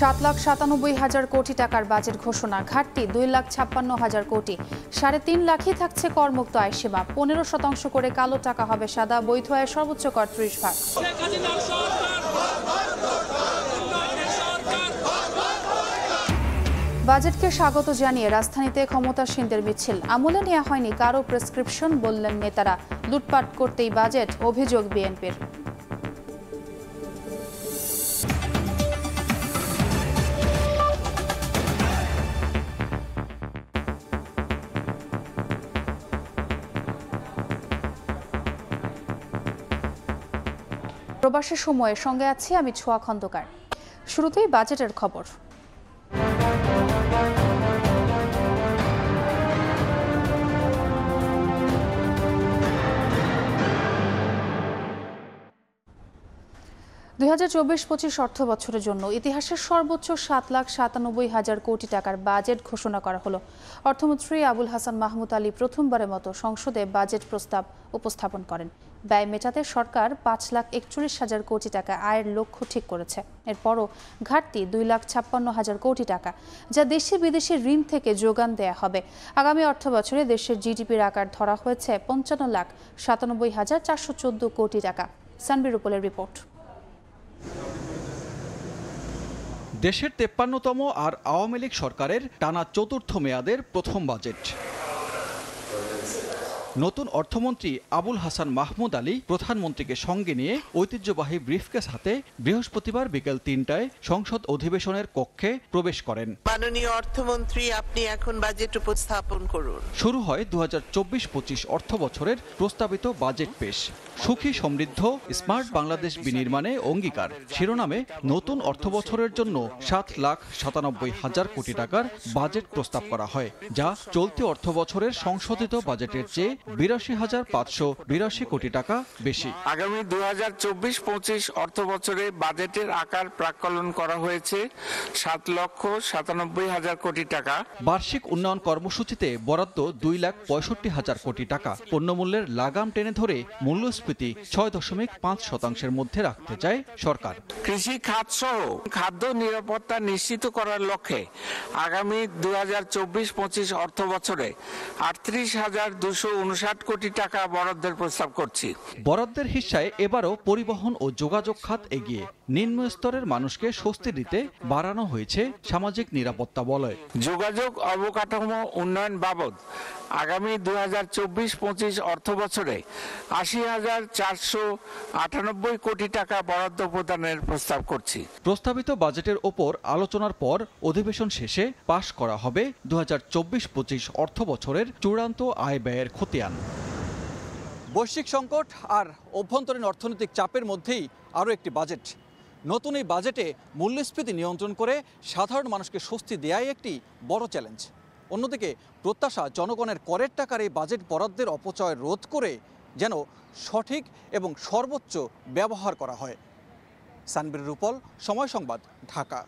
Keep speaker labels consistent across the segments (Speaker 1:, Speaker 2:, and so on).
Speaker 1: সাত লাখ সাতানব্বই হাজার কোটি টাকার বাজেট ঘোষণা ঘাটতি দুই লাখ ছাপ্পান্ন হাজার কোটি সাড়ে তিন লাখই থাকছে করমুক্ত আয় সেবা পনেরো শতাংশ করে কালো টাকা হবে সাদা বৈধ আয় সর্বোচ্চ কর ত্রিশ ভাগ বাজেটকে স্বাগত জানিয়ে রাজধানীতে ক্ষমতাসীনদের মিছিল আমলে নেওয়া হয়নি কারো প্রেসক্রিপশন বললেন নেতারা লুটপাট করতেই বাজেট অভিযোগ বিএনপির প্রবাসের সময়ের সঙ্গে আছি আমি ছোয়া খন্দকার শুরুতেই বাজেটের খবর দুই হাজার চব্বিশ পঁচিশ অর্থ বছরের জন্য ইতিহাসের সর্বোচ্চ সাত লাখ সাতানব্বই হাজার কোটি টাকার বাজেট ঘোষণা করা হলো অর্থমন্ত্রী আবুল হাসান মাহমুদ আলী প্রথমবারের মতো সংসদে বাজেট প্রস্তাব উপস্থাপন করেন ব্যয় মেটাতে সরকার পাঁচ লাখ একচল্লিশ হাজার কোটি টাকা আয়ের লক্ষ্য ঠিক করেছে এরপরও ঘাটতি দুই লাখ ছাপ্পান্ন হাজার কোটি টাকা যা দেশে বিদেশে ঋণ থেকে যোগান দেয়া হবে আগামী অর্থ বছরে দেশের জিডিপির আকার ধরা হয়েছে পঞ্চান্ন লাখ সাতানব্বই হাজার চারশো চোদ্দ কোটি টাকা সানবি রুপলের রিপোর্ট
Speaker 2: দেশের তেপ্পান্নতম আর আওয়ামী লীগ সরকারের টানা চতুর্থ মেয়াদের প্রথম বাজেট নতুন অর্থমন্ত্রী আবুল হাসান মাহমুদ আলী প্রধানমন্ত্রীকে সঙ্গে নিয়ে ঐতিহ্যবাহী ব্রিফকেস হাতে বৃহস্পতিবার বিকেল তিনটায় সংসদ অধিবেশনের কক্ষে প্রবেশ করেন
Speaker 3: মাননীয় অর্থমন্ত্রী আপনি এখন বাজেট উপস্থাপন করুন
Speaker 2: শুরু হয় দু হাজার চব্বিশ পঁচিশ অর্থ বছরের প্রস্তাবিত বাজেট পেশ সুখী সমৃদ্ধ স্মার্ট বাংলাদেশ বিনির্মাণে অঙ্গীকার শিরোনামে নতুন অর্থ বছরের জন্য সাত লাখ সাতানব্বই হাজার কোটি টাকার বাজেট প্রস্তাব করা হয় যা চলতি অর্থ বছরের সংশোধিত বাজেটের চেয়ে বিরাশি হাজার পাঁচশো বিরাশি কোটি টাকা বেশি আগামী দু হাজার চব্বিশ পঁচিশ অর্থ বছরে বাজেটের আকার প্রাকলন করা হয়েছে সাত লক্ষ সাতানব্বই হাজার কোটি টাকা বার্ষিক উন্নয়ন কর্মসূচিতে বরাদ্দ দুই লাখ পঁয়ষট্টি হাজার কোটি টাকা পণ্যমূল্যের লাগাম টেনে ধরে মূল্যস্ফীতি ছয় দশমিক পাঁচ শতাংশের মধ্যে রাখতে চায় সরকার কৃষি খাত সহ খাদ্য নিরাপত্তা নিশ্চিত করার লক্ষ্যে আগামী দু হাজার চব্বিশ পঁচিশ অর্থ বছরে আটত্রিশ হাজার দুশো উনষাট কোটি টাকা বরাদ্দের প্রস্তাব করছি বরাদ্দের হিসায় এবারও পরিবহন ও যোগাযোগ খাত এগিয়ে নিম্ন স্তরের মানুষকে স্বস্তি দিতে বাড়ানো হয়েছে সামাজিক নিরাপত্তা বলয় যোগাযোগ অবকাঠামো উন্নয়ন বাবদ আগামী দু হাজার চব্বিশ পঁচিশ অর্থ বছরে আশি হাজার চারশো আটানব্বই কোটি টাকা বরাদ্দ প্রদানের প্রস্তাব করছি প্রস্তাবিত বাজেটের ওপর আলোচনার পর অধিবেশন শেষে পাশ করা হবে দু হাজার চব্বিশ পঁচিশ অর্থ বছরের চূড়ান্ত আয় ব্যয়ের খতিয়ান বৈশ্বিক সংকট আর অভ্যন্তরীণ অর্থনৈতিক চাপের মধ্যেই আরও একটি বাজেট নতুন এই বাজেটে মূল্যস্ফীতি নিয়ন্ত্রণ করে সাধারণ মানুষকে স্বস্তি দেয়াই একটি বড় চ্যালেঞ্জ অন্যদিকে প্রত্যাশা জনগণের করের টাকার এই বাজেট বরাদ্দের অপচয় রোধ করে যেন সঠিক এবং সর্বোচ্চ ব্যবহার করা হয় সানবির রূপল সময় সংবাদ ঢাকা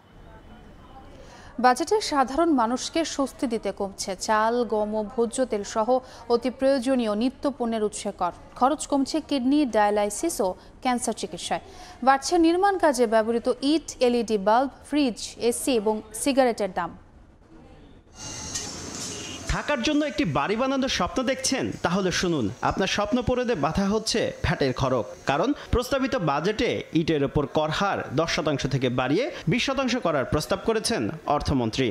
Speaker 1: বাজেটে সাধারণ মানুষকে স্বস্তি দিতে কমছে চাল গম ও ভোজ্য তেল সহ অতি প্রয়োজনীয় নিত্য পণ্যের উৎসে কর খরচ কমছে কিডনি ডায়ালাইসিস ও ক্যান্সার চিকিৎসায় বাড়ছে নির্মাণ কাজে ব্যবহৃত ইট এলইডি বাল্ব ফ্রিজ এসি এবং সিগারেটের দাম
Speaker 4: থাকার জন্য একটি বাড়ি বানানোর স্বপ্ন দেখছেন তাহলে শুনুন আপনার স্বপ্ন পড়ে বাধা হচ্ছে ফ্যাটের খরক কারণ প্রস্তাবিত বাজেটে ইটের ওপর করহার হার দশ শতাংশ থেকে বাড়িয়ে বিশ শতাংশ করার প্রস্তাব করেছেন অর্থমন্ত্রী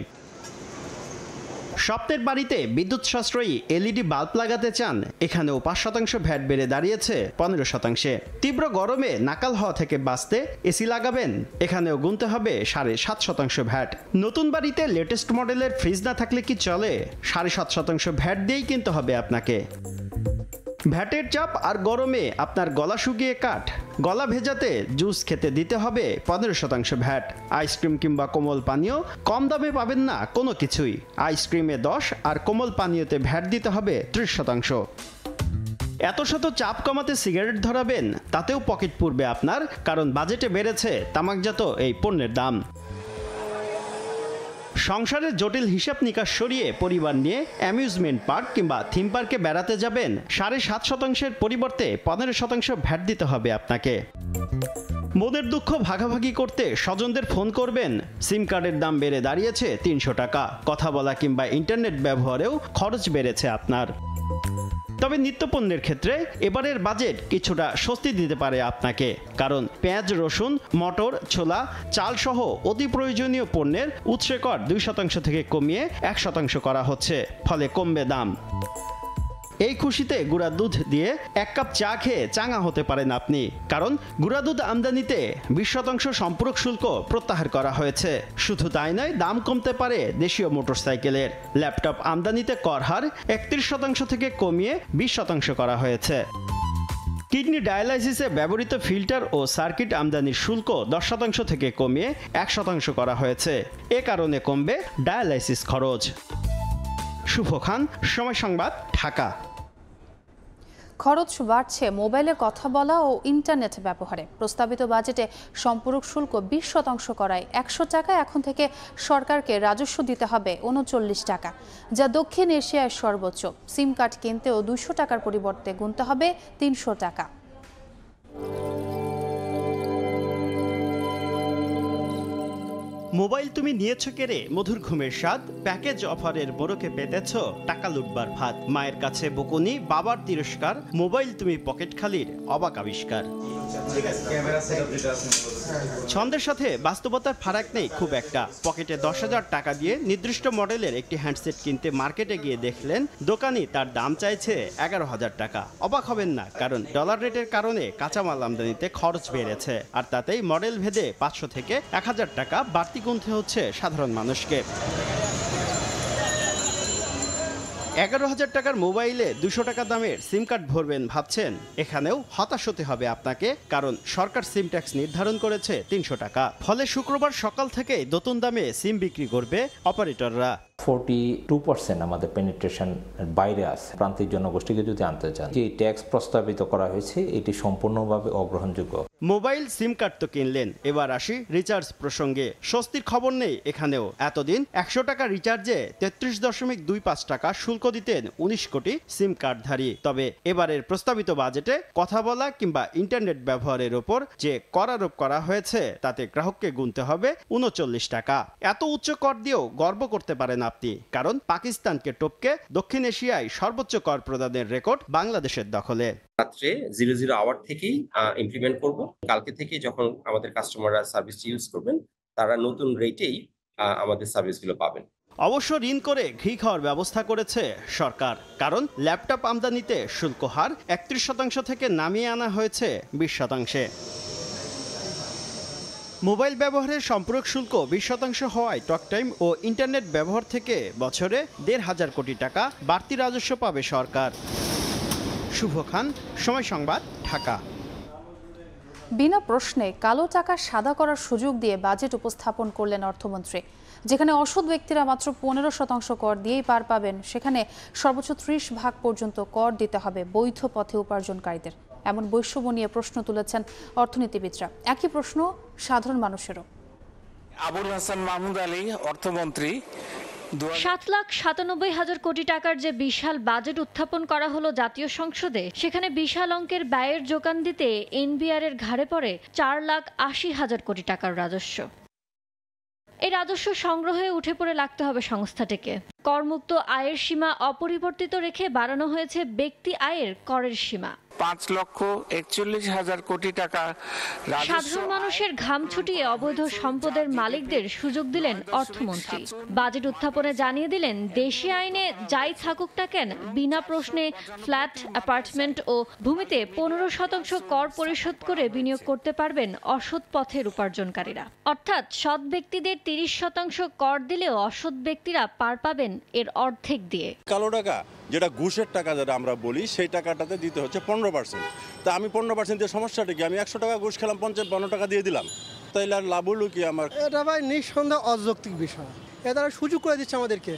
Speaker 4: সপ্তের বাড়িতে বিদ্যুৎ সাশ্রয়ী এলইডি বাল্ব লাগাতে চান এখানেও পাঁচ শতাংশ ভ্যাট বেড়ে দাঁড়িয়েছে পনেরো শতাংশে তীব্র গরমে নাকাল হওয়া থেকে বাঁচতে এসি লাগাবেন এখানেও গুনতে হবে সাড়ে সাত শতাংশ ভ্যাট নতুন বাড়িতে লেটেস্ট মডেলের ফ্রিজ না থাকলে কি চলে সাড়ে সাত শতাংশ ভ্যাট দিয়েই কিনতে হবে আপনাকে ভ্যাটের চাপ আর গরমে আপনার গলা শুকিয়ে কাঠ গলা ভেজাতে জুস খেতে দিতে হবে পনেরো শতাংশ ভ্যাট আইসক্রিম কিংবা কোমল পানীয় কম দামে পাবেন না কোনো কিছুই আইসক্রিমে দশ আর কোমল পানীয়তে ভ্যাট দিতে হবে ত্রিশ শতাংশ এত শত চাপ কমাতে সিগারেট ধরাবেন তাতেও পকেট পূর্বে আপনার কারণ বাজেটে বেড়েছে তামাকজাত এই পণ্যের দাম সংসারের জটিল হিসাব নিকাশ সরিয়ে পরিবার নিয়ে অ্যামিউজমেন্ট পার্ক কিংবা থিম পার্কে বেড়াতে যাবেন সাড়ে সাত শতাংশের পরিবর্তে পনেরো শতাংশ ভ্যাট দিতে হবে আপনাকে মোদের দুঃখ ভাগাভাগি করতে স্বজনদের ফোন করবেন সিম কার্ডের দাম বেড়ে দাঁড়িয়েছে তিনশো টাকা কথা বলা কিংবা ইন্টারনেট ব্যবহারেও খরচ বেড়েছে আপনার তবে নিত্যপণ্যের ক্ষেত্রে এবারের বাজেট কিছুটা স্বস্তি দিতে পারে আপনাকে কারণ পেঁয়াজ রসুন মটর ছোলা চালসহ অতি প্রয়োজনীয় পণ্যের উৎসেকর দুই শতাংশ থেকে কমিয়ে এক শতাংশ করা হচ্ছে ফলে কমবে দাম এই খুশিতে গুঁড়া দুধ দিয়ে এক কাপ চা খেয়ে চাঙা হতে পারেন আপনি কারণ গুঁড়া দুধ আমদানিতে বিশ শতাংশ সম্পূরক শুল্ক প্রত্যাহার করা হয়েছে শুধু তাই নয় দাম কমতে পারে দেশীয় মোটরসাইকেলের ল্যাপটপ আমদানিতে কর হার একত্রিশ শতাংশ থেকে কমিয়ে বিশ শতাংশ করা হয়েছে কিডনি ডায়ালাইসিসে ব্যবহৃত ফিল্টার ও সার্কিট আমদানির শুল্ক দশ শতাংশ থেকে কমিয়ে এক শতাংশ করা হয়েছে এ কারণে কমবে ডায়ালাইসিস খরচ শুভ খান সময় সংবাদ ঢাকা
Speaker 1: খরচ বাড়ছে মোবাইলে কথা বলা ও ইন্টারনেট ব্যবহারে প্রস্তাবিত বাজেটে সম্পূরক শুল্ক বিশ শতাংশ করায় একশো টাকা এখন থেকে সরকারকে রাজস্ব দিতে হবে উনচল্লিশ টাকা যা দক্ষিণ এশিয়ায় সর্বোচ্চ সিম কার্ড কিনতেও দুশো টাকার পরিবর্তে গুনতে হবে তিনশো টাকা
Speaker 4: মোবাইল তুমি নিয়েছো কেড়ে মধুর ঘুমের স্বাদ প্যাকেজ অফারের বড়কে পেতেছ টাকা লুটবার ভাত মায়ের কাছে বকুনি বাবার তিরস্কার মোবাইল তুমি পকেট খালির অবাক আবিষ্কার ছন্দের সাথে বাস্তবতার ফারাক নেই খুব একটা পকেটে দশ হাজার টাকা দিয়ে নির্দিষ্ট মডেলের একটি হ্যান্ডসেট কিনতে মার্কেটে গিয়ে দেখলেন দোকানি তার দাম চাইছে এগারো হাজার টাকা অবাক হবেন না কারণ ডলার রেটের কারণে কাঁচামাল আমদানিতে খরচ বেড়েছে আর তাতেই মডেল ভেদে পাঁচশো থেকে এক হাজার টাকা বাড়তি গুনতে হচ্ছে সাধারণ মানুষকে এগারো হাজার টাকার মোবাইলে দুশো টাকা দামের সিম কার্ড ভরবেন ভাবছেন এখানেও হতাশ হতে হবে আপনাকে কারণ সরকার সিম ট্যাক্স নির্ধারণ করেছে তিনশো টাকা ফলে শুক্রবার সকাল থেকেই নতুন দামে সিম বিক্রি করবে অপারেটররা
Speaker 5: ফোরটি টু পার্সেন্ট আমাদের পেনিট্রেশন বাইরে আছে প্রান্তিক জনগোষ্ঠীকে যদি আনতে চান যে ট্যাক্স প্রস্তাবিত করা হয়েছে এটি সম্পূর্ণভাবে অগ্রহণযোগ্য
Speaker 4: মোবাইল সিম কার্ড তো কিনলেন এবার আসি রিচার্জ প্রসঙ্গে স্বস্তির খবর নেই এখানেও এতদিন একশো টাকা রিচার্জে তেত্রিশ দশমিক দুই পাঁচ টাকা শুল্ক দিতেন উনিশ কোটি সিম কার্ডধারী তবে এবারের প্রস্তাবিত বাজেটে কথা বলা কিংবা ইন্টারনেট ব্যবহারের ওপর যে কর আরোপ করা হয়েছে তাতে গ্রাহককে গুনতে হবে উনচল্লিশ টাকা এত উচ্চ কর দিয়েও গর্ব করতে পারে না আপনি কারণ পাকিস্তানকে টপকে দক্ষিণ এশিয়ায় সর্বোচ্চ কর প্রদানের রেকর্ড বাংলাদেশের দখলে রাত্রে জিরো জিরো আওয়ার থেকেই ইমপ্লিমেন্ট করব কালকে থেকে যখন আমাদের কাস্টমাররা সার্ভিস ইউজ করবেন তারা নতুন রেটেই আমাদের সার্ভিসগুলো পাবেন অবশ্য ঋণ করে ঘি খাওয়ার ব্যবস্থা করেছে সরকার কারণ ল্যাপটপ আমদানিতে শুল্ক হার একত্রিশ শতাংশ থেকে নামিয়ে আনা হয়েছে বিশ শতাংশে মোবাইল ব্যবহারের সম্পূরক শুল্ক বিশ শতাংশ হওয়ায় টকটাইম ও ইন্টারনেট ব্যবহার থেকে বছরে দেড় হাজার কোটি টাকা বাড়তি রাজস্ব পাবে সরকার শুভ খান সময় সংবাদ ঢাকা
Speaker 1: বিনা প্রশ্নে কালো টাকা সাদা করার সুযোগ দিয়ে বাজেট উপস্থাপন করলেন অর্থমন্ত্রী যেখানে অসৎ ব্যক্তিরা মাত্র পনেরো শতাংশ কর দিয়েই পার পাবেন সেখানে সর্বোচ্চ ত্রিশ ভাগ পর্যন্ত কর দিতে হবে বৈধ পথে উপার্জনকারীদের এমন বৈষম্য নিয়ে প্রশ্ন তুলেছেন অর্থনীতিবিদরা একই প্রশ্ন সাধারণ মানুষেরও
Speaker 2: আবুল হাসান মাহমুদ আলী অর্থমন্ত্রী
Speaker 6: সাত লাখ সাতানব্বই হাজার কোটি টাকার যে বিশাল বাজেট উত্থাপন করা হলো জাতীয় সংসদে সেখানে বিশাল অঙ্কের ব্যয়ের যোগান দিতে এনবিআর এর ঘাড়ে পড়ে চার লাখ আশি হাজার কোটি টাকার রাজস্ব এই রাজস্ব সংগ্রহে উঠে পড়ে লাগতে হবে সংস্থাটিকে করমুক্ত আয়ের সীমা অপরিবর্তিত রেখে বাড়ানো হয়েছে ব্যক্তি আয়ের করের সীমা
Speaker 2: পাঁচ লক্ষ একচল্লিশ
Speaker 7: হাজার কোটি টাকা
Speaker 2: সাধারণ
Speaker 6: মানুষের ঘাম ছুটিয়ে অবৈধ সম্পদের মালিকদের সুযোগ দিলেন অর্থমন্ত্রী বাজেট উত্থাপনে জানিয়ে দিলেন দেশি আইনে যাই থাকুক না কেন বিনা প্রশ্নে ফ্ল্যাট অ্যাপার্টমেন্ট ও ভূমিতে পনেরো শতাংশ কর পরিশোধ করে বিনিয়োগ করতে পারবেন অসৎ পথের উপার্জনকারীরা অর্থাৎ সৎ ব্যক্তিদের তিরিশ শতাংশ কর দিলেও অসৎ ব্যক্তিরা পার পাবেন এর অর্ধেক দিয়ে কালো
Speaker 7: টাকা যেটা ঘুষের টাকা যেটা আমরা বলি সেই টাকাটাতে দিতে হচ্ছে পনেরো পার্সেন্ট তা আমি পনেরো পার্সেন্ট দিয়ে সমস্যাটা কি আমি একশো টাকা ঘুষ খেলাম পঞ্চাশ পনেরো টাকা দিয়ে দিলাম তাইলে আর লাভ হলো কি আমার
Speaker 8: এটা ভাই নিঃসন্দেহ অযৌক্তিক বিষয় এ তারা সুযোগ করে দিচ্ছে আমাদেরকে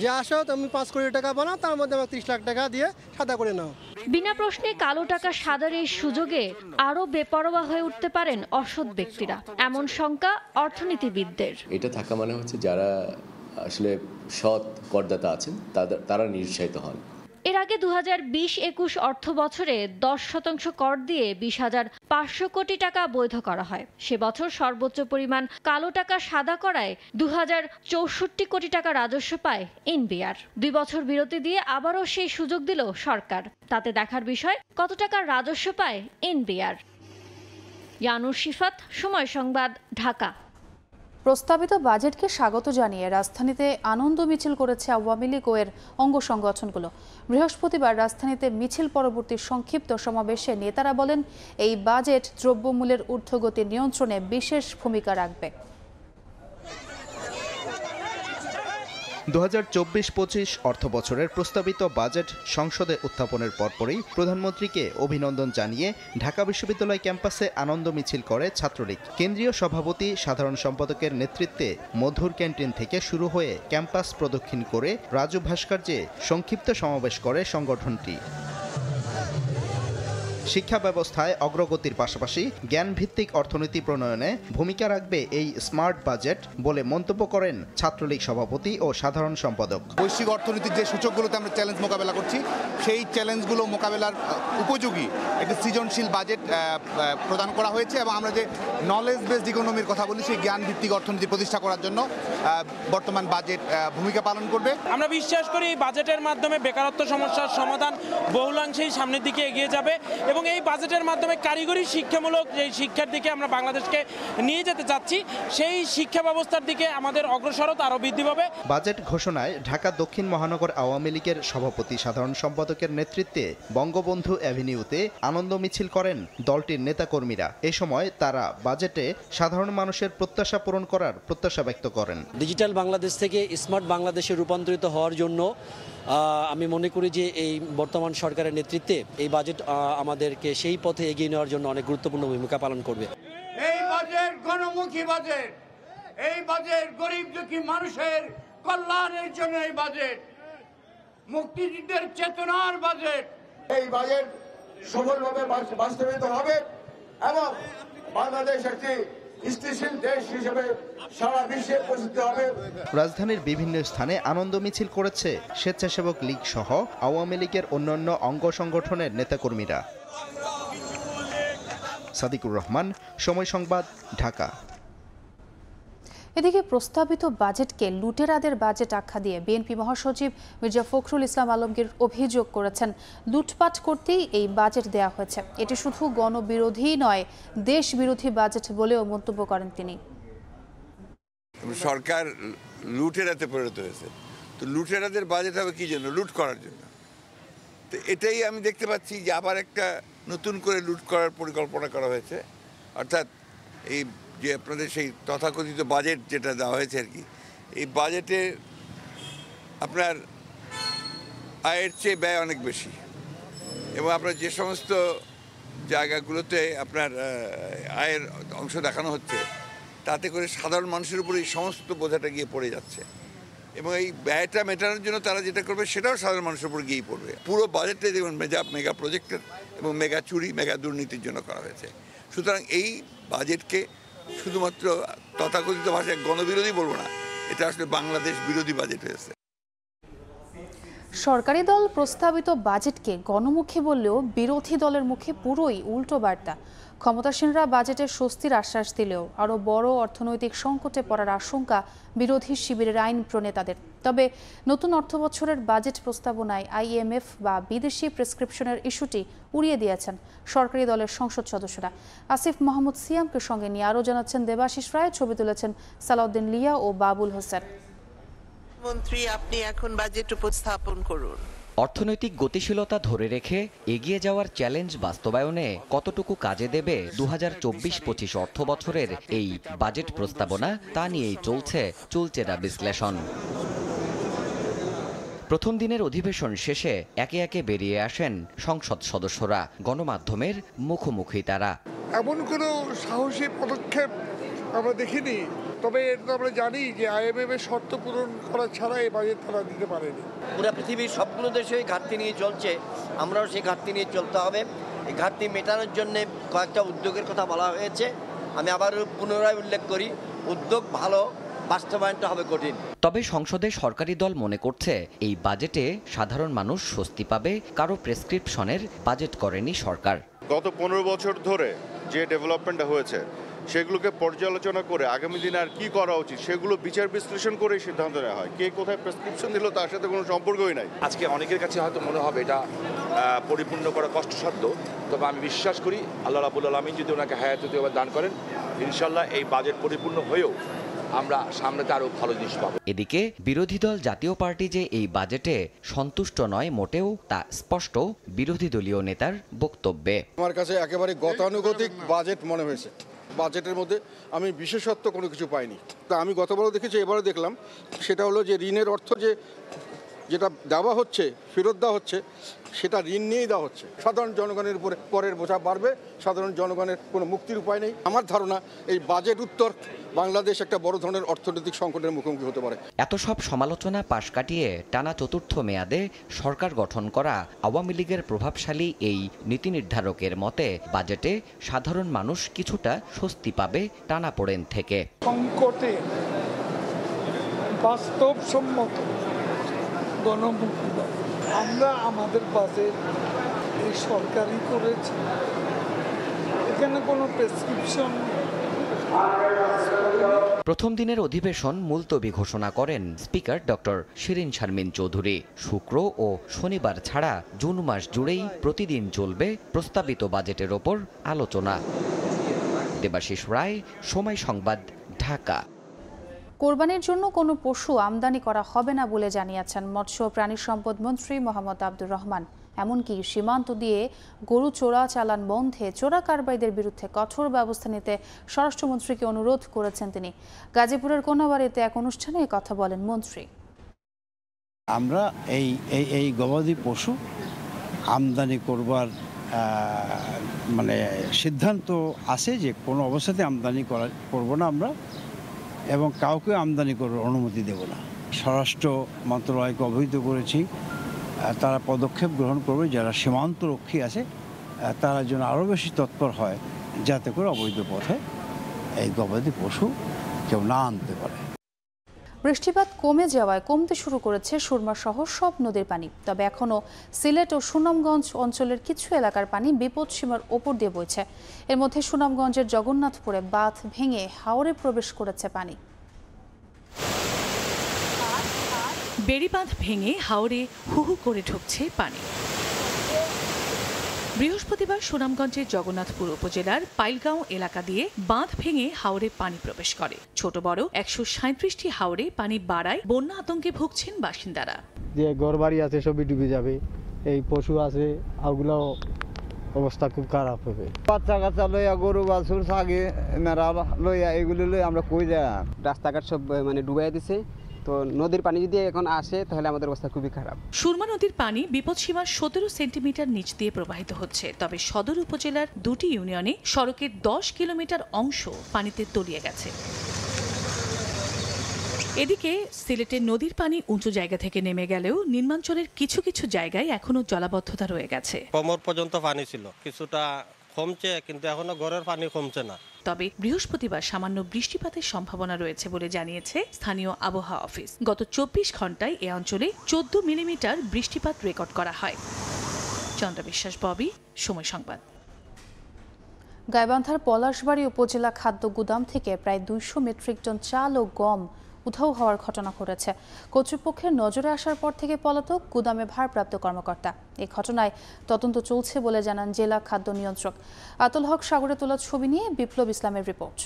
Speaker 8: যে আসো তুমি পাঁচ কোটি টাকা
Speaker 6: বানাও তার মধ্যে আমার ত্রিশ লাখ টাকা দিয়ে সাদা করে নাও বিনা প্রশ্নে কালো টাকা সাদার এই সুযোগে আরও বেপরোয়া হয়ে উঠতে পারেন অসৎ ব্যক্তিরা এমন শঙ্কা অর্থনীতিবিদদের
Speaker 3: এটা থাকা মানে হচ্ছে যারা আসলে সৎ করদাতা আছেন তারা
Speaker 9: নিরুৎসাহিত হন
Speaker 6: এর আগে দু হাজার বিশ একুশ অর্থ বছরে দশ শতাংশ কর দিয়ে বিশ হাজার পাঁচশো কোটি টাকা বৈধ করা হয় সে বছর সর্বোচ্চ পরিমাণ কালো টাকা সাদা করায় দু হাজার চৌষট্টি কোটি টাকা রাজস্ব পায় এনবিআর দুই বছর বিরতি দিয়ে আবারও সেই সুযোগ দিল সরকার তাতে দেখার বিষয় কত টাকা রাজস্ব পায় এনবিআর ইয়ানুর শিফাত সময় সংবাদ ঢাকা
Speaker 1: প্রস্তাবিত বাজেটকে স্বাগত জানিয়ে রাজধানীতে আনন্দ মিছিল করেছে আওয়ামী লীগ ও এর অঙ্গ সংগঠনগুলো বৃহস্পতিবার রাজধানীতে মিছিল পরবর্তী সংক্ষিপ্ত সমাবেশে নেতারা বলেন এই বাজেট দ্রব্যমূল্যের ঊর্ধ্বগতি নিয়ন্ত্রণে বিশেষ ভূমিকা রাখবে
Speaker 3: দু হাজার চব্বিশ পঁচিশ অর্থ বছরের প্রস্তাবিত বাজেট সংসদে উত্থাপনের পরপরই প্রধানমন্ত্রীকে অভিনন্দন জানিয়ে ঢাকা বিশ্ববিদ্যালয় ক্যাম্পাসে আনন্দ মিছিল করে ছাত্রলীগ কেন্দ্রীয় সভাপতি সাধারণ সম্পাদকের নেতৃত্বে মধুর ক্যান্টিন থেকে শুরু হয়ে ক্যাম্পাস প্রদক্ষিণ করে রাজু ভাস্কর্যে সংক্ষিপ্ত সমাবেশ করে সংগঠনটি শিক্ষা ব্যবস্থায় অগ্রগতির পাশাপাশি জ্ঞানভিত্তিক অর্থনীতি প্রণয়নে ভূমিকা রাখবে এই স্মার্ট বাজেট বলে মন্তব্য করেন ছাত্রলীগ সভাপতি ও সাধারণ সম্পাদক বৈশ্বিক অর্থনীতির যে সূচকগুলোতে আমরা চ্যালেঞ্জ মোকাবেলা করছি সেই চ্যালেঞ্জগুলো মোকাবেলার উপযোগী একটি সৃজনশীল বাজেট প্রদান করা হয়েছে এবং আমরা যে নলেজ বেসড ইকোনমির কথা বলি সেই জ্ঞানভিত্তিক অর্থনীতি প্রতিষ্ঠা করার জন্য বর্তমান বাজেট ভূমিকা পালন করবে আমরা বিশ্বাস করি এই বাজেটের
Speaker 5: মাধ্যমে বেকারত্ব সমস্যার সমাধান বহুলাংশেই সামনের দিকে এগিয়ে যাবে এবং এই বাজেটের মাধ্যমে কারিগরি শিক্ষামূলক যে শিক্ষার দিকে আমরা বাংলাদেশকে নিয়ে যেতে চাচ্ছি সেই শিক্ষা ব্যবস্থার দিকে আমাদের অগ্রসরতা আরও বৃদ্ধি পাবে
Speaker 3: বাজেট ঘোষণায় ঢাকা দক্ষিণ মহানগর আওয়ামী লীগের সভাপতি সাধারণ সম্পাদকের নেতৃত্বে বঙ্গবন্ধু অ্যাভিনিউতে আনন্দ মিছিল করেন দলটির নেতাকর্মীরা এ সময় তারা বাজেটে সাধারণ মানুষের প্রত্যাশা পূরণ করার প্রত্যাশা ব্যক্ত করেন
Speaker 10: ডিজিটাল বাংলাদেশ থেকে স্মার্ট বাংলাদেশে রূপান্তরিত হওয়ার জন্য আমি মনে করি যে এই বর্তমান সরকারের নেতৃত্বে এই বাজেট আমাদের তাদেরকে সেই পথে এগিয়ে নেওয়ার জন্য অনেক গুরুত্বপূর্ণ ভূমিকা পালন করবে
Speaker 7: এই বাজেট গণমুখী বাজেট এই বাজেট গরিব দুঃখী মানুষের কল্যাণের জন্য এই বাজেট
Speaker 2: মুক্তিযুদ্ধের চেতনার বাজেট এই বাজেট সফলভাবে বাস্তবায়িত হবে এবং বাংলাদেশ একটি
Speaker 3: রাজধানীর বিভিন্ন স্থানে আনন্দ মিছিল করেছে স্বেচ্ছাসেবক লীগ সহ আওয়ামী লীগের অন্যান্য অঙ্গ সংগঠনের নেতাকর্মীরা সাদিকুর রহমান সময় সংবাদ ঢাকা
Speaker 1: এদিকে প্রস্তাবিত বাজেটকে লুটেরাদের বাজেট আখ্যা দিয়ে বিএনপি মহাসচিব মির্জা ফখরুল ইসলাম আলমগীর অভিযোগ করেছেন লুটপাট করতেই এই বাজেট দেয়া হয়েছে এটি শুধু গণবিরোধী নয় দেশ বিরোধী বাজেট বলেও মন্তব্য করেন তিনি
Speaker 7: সরকার লুটেরাতে পরিণত হয়েছে তো লুটেরাদের বাজেট হবে কি জন্য লুট করার জন্য তো এটাই আমি দেখতে পাচ্ছি যে আবার একটা নতুন করে লুট করার পরিকল্পনা করা হয়েছে অর্থাৎ এই যে আপনাদের সেই তথাকথিত বাজেট যেটা দেওয়া হয়েছে আর কি এই বাজেটে আপনার আয়ের চেয়ে ব্যয় অনেক বেশি এবং আপনার যে সমস্ত জায়গাগুলোতে আপনার আয়ের অংশ দেখানো হচ্ছে তাতে করে সাধারণ মানুষের উপর এই সমস্ত বোঝাটা গিয়ে পড়ে যাচ্ছে এবং এই ব্যয়টা মেটানোর জন্য তারা যেটা করবে সেটাও সাধারণ মানুষের উপর গিয়েই পড়বে পুরো বাজেটটাই দেখবেন মেজা মেগা প্রজেক্টের এবং মেগা চুরি মেগা দুর্নীতির জন্য করা হয়েছে সুতরাং এই বাজেটকে শুধুমাত্র তথাকথিত ভাষায় গণবিরোধী বলবো না এটা আসলে বাংলাদেশ বিরোধী বাজেট হয়েছে
Speaker 1: সরকারি দল প্রস্তাবিত বাজেটকে গণমুখী বললেও বিরোধী দলের মুখে পুরোই উল্টো বার্তা ক্ষমতাসীনরা বাজেটে স্বস্তির আশ্বাস দিলেও আরও বড় অর্থনৈতিক সংকটে পড়ার আশঙ্কা বিরোধী শিবিরের আইন প্রণেতাদের তবে নতুন অর্থবছরের বাজেট প্রস্তাবনায় আইএমএফ বা বিদেশি প্রেসক্রিপশনের ইস্যুটি উড়িয়ে দিয়েছেন সরকারি দলের সংসদ সদস্যরা আসিফ মাহমুদ সিয়ামকে সঙ্গে নিয়ে আরও জানাচ্ছেন দেবাশিস রায় ছবি তুলেছেন সালাউদ্দিন লিয়া ও বাবুল হোসেন
Speaker 3: মন্ত্রী আপনি এখন বাজেট উপস্থাপন
Speaker 9: করুন অর্থনৈতিক গতিশীলতা ধরে রেখে এগিয়ে যাওয়ার চ্যালেঞ্জ বাস্তবায়নে কতটুকু কাজে দেবে দু হাজার চব্বিশ পঁচিশ অর্থ বছরের এই বাজেট প্রস্তাবনা তা নিয়েই চলছে চুলচেরা বিশ্লেষণ প্রথম দিনের অধিবেশন শেষে একে একে বেরিয়ে আসেন সংসদ সদস্যরা গণমাধ্যমের মুখোমুখি তারা
Speaker 7: এমন কোনো সাহসী পদক্ষেপ আমরা দেখিনি তবে এটা তো আমরা জানি যে আইএমএফ এর শর্ত পূরণ
Speaker 10: করা ছাড়া এই বাজেট তারা দিতে পারেনি পুরো পৃথিবীর সবগুলো দেশে ঘাটতি নিয়ে চলছে আমরাও সেই ঘাটতি নিয়ে চলতে হবে এই ঘাটতি মেটানোর জন্য কয়েকটা উদ্যোগের কথা বলা হয়েছে আমি আবার পুনরায় উল্লেখ করি উদ্যোগ ভালো
Speaker 3: বাস্তবায়নটা হবে কঠিন
Speaker 9: তবে সংসদে সরকারি দল মনে করছে এই বাজেটে সাধারণ মানুষ স্বস্তি পাবে কারো প্রেসক্রিপশনের বাজেট করেনি সরকার
Speaker 3: গত পনেরো
Speaker 7: বছর ধরে যে ডেভেলপমেন্টটা হয়েছে সেগুলোকে পর্যালোচনা করে আগামী দিনে আর কি করা উচিত সেগুলো বিচার বিশ্লেষণ করে সিদ্ধান্ত নেওয়া হয় কে কোথায় প্রেসক্রিপশন দিল তার সাথে কোনো সম্পর্কই নাই আজকে অনেকের কাছে হয়তো মনে হবে এটা পরিপূর্ণ করা কষ্টসাধ্য তবে আমি বিশ্বাস করি আল্লাহ রাবুল আলমী যদি ওনাকে হায়াত দান করেন ইনশাল্লাহ এই বাজেট পরিপূর্ণ হয়েও
Speaker 9: আমরা তো আরও ভালো জিনিস পাবো এদিকে বিরোধী দল জাতীয় পার্টি যে এই বাজেটে সন্তুষ্ট নয় মোটেও তা স্পষ্ট বিরোধী দলীয় নেতার বক্তব্যে
Speaker 2: আমার কাছে একেবারে গতানুগতিক বাজেট মনে হয়েছে বাজেটের মধ্যে আমি বিশেষত্ব কোনো কিছু পাইনি তা আমি গতবারও দেখেছি এবারও দেখলাম সেটা হলো যে ঋণের অর্থ যে যেটা দেওয়া হচ্ছে ফেরত দেওয়া হচ্ছে সেটা ঋণ নিয়েই দেওয়া হচ্ছে সাধারণ জনগণের উপরে করের বোঝা বাড়বে সাধারণ জনগণের কোনো মুক্তির উপায় নেই আমার ধারণা এই বাজেট উত্তর বাংলাদেশ একটা বড় ধরনের অর্থনৈতিক সংকটের মুখোমুখি হতে পারে
Speaker 9: এত সব সমালোচনা পাশ কাটিয়ে টানা চতুর্থ মেয়াদে সরকার গঠন করা আওয়ামী লীগের প্রভাবশালী এই নীতি নির্ধারকের মতে বাজেটে সাধারণ মানুষ কিছুটা স্বস্তি পাবে টানা পড়েন থেকে
Speaker 8: সংকটে বাস্তবসম্মত গণমুক্তি আমরা আমাদের বাজেট এই সরকারই করেছি এখানে কোনো প্রেসক্রিপশন
Speaker 9: প্রথম দিনের অধিবেশন মুলতবি ঘোষণা করেন স্পিকার ডক্টর শিরিন শারমিন চৌধুরী শুক্র ও শনিবার ছাড়া জুন মাস জুড়েই প্রতিদিন চলবে প্রস্তাবিত বাজেটের ওপর আলোচনা দেবাশিস রায় সময় সংবাদ ঢাকা
Speaker 1: কোরবানির জন্য কোনো পশু আমদানি করা হবে না বলে জানিয়েছেন মৎস্য প্রাণী সম্পদ মন্ত্রী মোহাম্মদ আব্দুর রহমান এমনকি সীমান্ত দিয়ে গরু চোরা চালান বন্ধে চোরা কারবাইদের বিরুদ্ধে কঠোর ব্যবস্থা নিতে স্বরাষ্ট্রমন্ত্রীকে অনুরোধ করেছেন তিনি গাজীপুরের কোনাবাড়িতে এক অনুষ্ঠানে কথা বলেন মন্ত্রী
Speaker 4: আমরা এই এই গবাদি পশু আমদানি করবার মানে সিদ্ধান্ত আছে যে কোনো অবস্থাতে আমদানি করা করবো না আমরা এবং কাউকে আমদানি করার অনুমতি দেব না স্বরাষ্ট্র মন্ত্রণালয়কে অবহিত করেছি তারা পদক্ষেপ গ্রহণ করবে যারা সীমান্ত রক্ষী আছে তারা যেন আরও বেশি তৎপর হয় যাতে করে অবৈধ পথে এই গবাদি পশু কেউ না আনতে পারে
Speaker 1: বৃষ্টিপাত কমে যাওয়ায় কমতে শুরু করেছে সুরমা সহ সব নদীর পানি তবে এখনও সিলেট ও সুনামগঞ্জ অঞ্চলের কিছু এলাকার পানি বিপদসীমার ওপর দিয়ে বইছে এর মধ্যে সুনামগঞ্জের জগন্নাথপুরে বাঁধ ভেঙে হাওরে প্রবেশ করেছে পানি
Speaker 11: বেড়িবাঁধ ভেঙে হাওরে হুহু করে ঢুকছে পানি বৃহস্পতিবার সুনামগঞ্জের জগন্নাথপুর উপজেলার পাইলগাঁও এলাকা দিয়ে বাঁধ ভেঙে হাওড়ে পানি প্রবেশ করে ছোট বড় একশো সাঁত্রিশটি হাওরে পানি বাড়ায় বন্যা আতঙ্কে ভুগছেন বাসিন্দারা
Speaker 10: যে ঘরবাড়ি আছে সবই ডুবে যাবে এই পশু আছে ওগুলো অবস্থা খুব খারাপ হবে
Speaker 12: বাচ্চা কাচ্চা লইয়া গরু বাছুর ছাগে মেরা লইয়া এগুলো লইয়া আমরা কই যা রাস্তাঘাট
Speaker 13: সব মানে ডুবাই দিছে তো নদীর পানি যদি এখন আসে তাহলে আমাদের অবস্থা খুবই খারাপ
Speaker 11: সুরমা নদীর পানি সীমার সতেরো সেন্টিমিটার নিচ দিয়ে প্রবাহিত হচ্ছে তবে সদর উপজেলার দুটি ইউনিয়নে সড়কের দশ কিলোমিটার অংশ পানিতে তলিয়ে গেছে এদিকে সিলেটের নদীর পানি উঁচু জায়গা থেকে নেমে গেলেও নির্মাঞ্চলের কিছু কিছু জায়গায় এখনো জলাবদ্ধতা রয়ে গেছে
Speaker 10: কমর পর্যন্ত পানি ছিল কিছুটা কমছে
Speaker 4: কিন্তু এখনো ঘরের পানি কমছে না
Speaker 11: তবে বৃহস্পতিবার সামান্য বৃষ্টিপাতের সম্ভাবনা রয়েছে বলে জানিয়েছে স্থানীয় আবহাওয়া অফিস গত চব্বিশ ঘন্টায় এ অঞ্চলে চোদ্দ মিলিমিটার বৃষ্টিপাত রেকর্ড করা হয় চন্দ্র বিশ্বাস ববি সময় সংবাদ
Speaker 1: গাইবান্ধার পলাশবাড়ি উপজেলা খাদ্য গুদাম থেকে প্রায় দুইশো মেট্রিক টন চাল ও গম উধাও হওয়ার ঘটনা ঘটেছে কর্তৃপক্ষের নজরে আসার পর থেকে পলাতক গুদামে ভারপ্রাপ্ত কর্মকর্তা এই ঘটনায় তদন্ত চলছে বলে জানান জেলা খাদ্য নিয়ন্ত্রক আতুল হক সাগরে তোলা ছবি নিয়ে বিপ্লব ইসলামের রিপোর্ট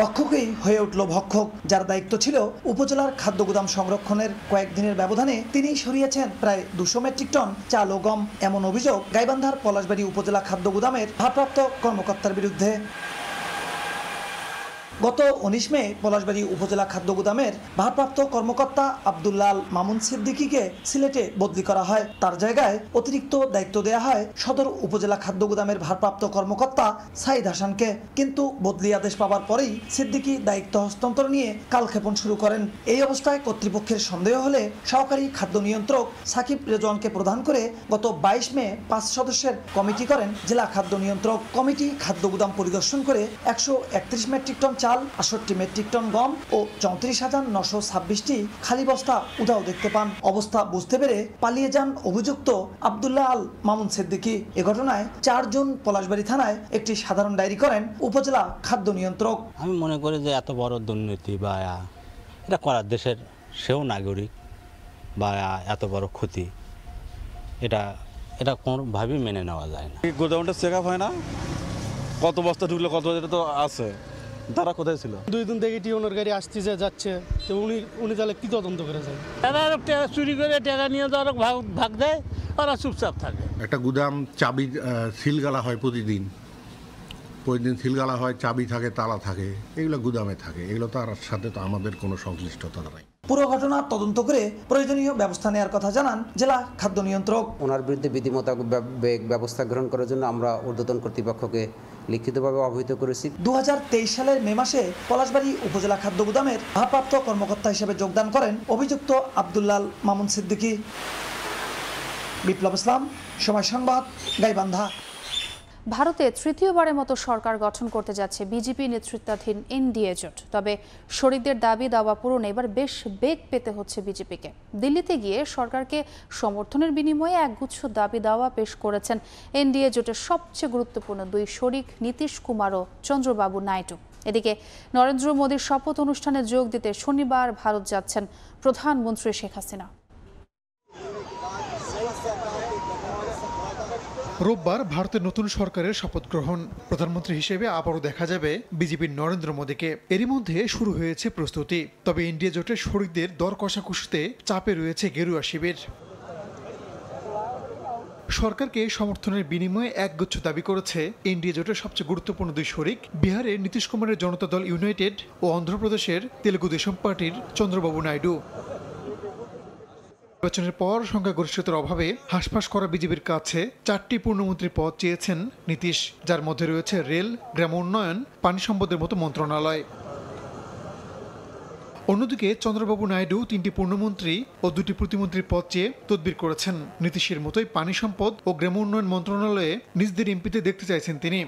Speaker 12: রক্ষকই হয়ে উঠল ভক্ষক যার দায়িত্ব ছিল উপজেলার খাদ্য গুদাম সংরক্ষণের কয়েকদিনের ব্যবধানে তিনি সরিয়েছেন প্রায় দুশো মেট্রিক টন চাল ও গম এমন অভিযোগ গাইবান্ধার পলাশবাড়ি উপজেলা খাদ্য গুদামের ভারপ্রাপ্ত কর্মকর্তার বিরুদ্ধে গত উনিশ মে পলাশবাড়ি উপজেলা খাদ্য গুদামের ভারপ্রাপ্ত কর্মকর্তা আবদুল্লাল মামুন সিদ্দিকিকে সিলেটে বদলি করা হয় তার জায়গায় অতিরিক্ত দায়িত্ব দেয়া হয় সদর উপজেলা খাদ্য গুদামের ভারপ্রাপ্ত কর্মকর্তা সাইদ হাসানকে কিন্তু বদলি আদেশ পাওয়ার পরেই সিদ্দিকি দায়িত্ব হস্তান্তর নিয়ে কালক্ষেপণ শুরু করেন এই অবস্থায় কর্তৃপক্ষের সন্দেহ হলে সহকারী খাদ্য নিয়ন্ত্রক সাকিব রেজওয়ানকে প্রধান করে গত বাইশ মে পাঁচ সদস্যের কমিটি করেন জেলা খাদ্য নিয়ন্ত্রক কমিটি খাদ্য গুদাম পরিদর্শন করে একশো মেট্রিক টন চাল আষট্টি মেট্রিক টন গম ও চৌত্রিশ হাজার নশো ছাব্বিশটি খালি বস্তা উদাও দেখতে পান অবস্থা বুঝতে পেরে পালিয়ে যান অভিযুক্ত আবদুল্লাহ আল মামুন সিদ্দিকি এ ঘটনায় চারজন পলাশবাড়ি থানায় একটি সাধারণ ডায়েরি করেন উপজেলা খাদ্য নিয়ন্ত্রক
Speaker 4: আমি মনে করি যে এত বড় দুর্নীতি বা এটা করার দেশের সেও নাগরিক বা এত বড় ক্ষতি এটা এটা কোনোভাবেই মেনে নেওয়া যায় না গোডাউনটা চেক আপ হয় না কত বস্তা ঢুকলে কত বস্তা তো আছে তারা কোথায় ছিল
Speaker 8: দুই দিন থেকে টিউনের গাড়ি আসতেছে যাচ্ছে তো উনি উনি তাহলে কি তদন্ত করে যায় তারা
Speaker 7: টাকা চুরি করে টাকা নিয়ে যারা ভাগ ভাগ দেয় ওরা চুপচাপ থাকে একটা গুদাম চাবি সিলগালা হয় প্রতিদিন প্রতিদিন সিলগালা হয় চাবি থাকে তালা থাকে এগুলো গুদামে থাকে এগুলো তার সাথে তো আমাদের কোনো সংশ্লিষ্টতা নাই
Speaker 12: পুরো ঘটনা তদন্ত করে প্রয়োজনীয় ব্যবস্থা নেওয়ার কথা জানান জেলা খাদ্য নিয়ন্ত্রক ওনার বিরুদ্ধে বিধিমতা ব্যবস্থা গ্রহণ করার জন্য আমরা ঊর্ধ্বতন কর্তৃপক্ষকে লিখিতভাবে অবহিত করেছি দু সালের মে মাসে পলাশবাড়ি উপজেলা খাদ্য গুদামের ভারপ্রাপ্ত কর্মকর্তা হিসেবে যোগদান করেন অভিযুক্ত আবদুল্লাল মামুন সিদ্দিকী বিপ্লব ইসলাম সময় সংবাদ
Speaker 1: গাইবান্ধা ভারতে তৃতীয়বারের মতো সরকার গঠন করতে যাচ্ছে বিজেপি নেতৃত্বাধীন এনডিএ জোট তবে শরিকদের দাবি দাওয়া পূরণে এবার বেশ বেগ পেতে হচ্ছে বিজেপিকে দিল্লিতে গিয়ে সরকারকে সমর্থনের বিনিময়ে একগুচ্ছ দাবি দাওয়া পেশ করেছেন এনডিএ জোটের সবচেয়ে গুরুত্বপূর্ণ দুই শরিক নীতিশ কুমার ও চন্দ্রবাবু নাইডু এদিকে নরেন্দ্র মোদীর শপথ অনুষ্ঠানে যোগ দিতে শনিবার ভারত যাচ্ছেন প্রধানমন্ত্রী শেখ হাসিনা
Speaker 8: রোববার ভারতের নতুন সরকারের শপথ গ্রহণ প্রধানমন্ত্রী হিসেবে আবারও দেখা যাবে বিজেপির নরেন্দ্র মোদীকে এরই মধ্যে শুরু হয়েছে প্রস্তুতি তবে ইন্ডিয়া জোটের শরিকদের দর কষাকষিতে চাপে রয়েছে গেরুয়া শিবির সরকারকে সমর্থনের বিনিময়ে একগুচ্ছ দাবি করেছে এনডিএ জোটের সবচেয়ে গুরুত্বপূর্ণ দুই শরিক বিহারে নীতিশ কুমারের জনতা দল ইউনাইটেড ও অন্ধ্রপ্রদেশের তেলুগু দেশম পার্টির চন্দ্রবাবু নাইডু নির্বাচনের পর সংখ্যাগরিষ্ঠতার অভাবে হাসফাস করা বিজেপির কাছে চারটি পূর্ণমন্ত্রী পদ চেয়েছেন নীতিশ যার মধ্যে রয়েছে রেল গ্রাম উন্নয়ন পানি সম্পদের মতো মন্ত্রণালয় অন্যদিকে চন্দ্রবাবু নাইডু তিনটি পূর্ণমন্ত্রী ও দুটি প্রতিমন্ত্রীর পদ চেয়ে তদবির করেছেন নীতিশের মতোই পানি সম্পদ ও গ্রাম উন্নয়ন মন্ত্রণালয়ে নিজদের এমপিতে দেখতে চাইছেন তিনি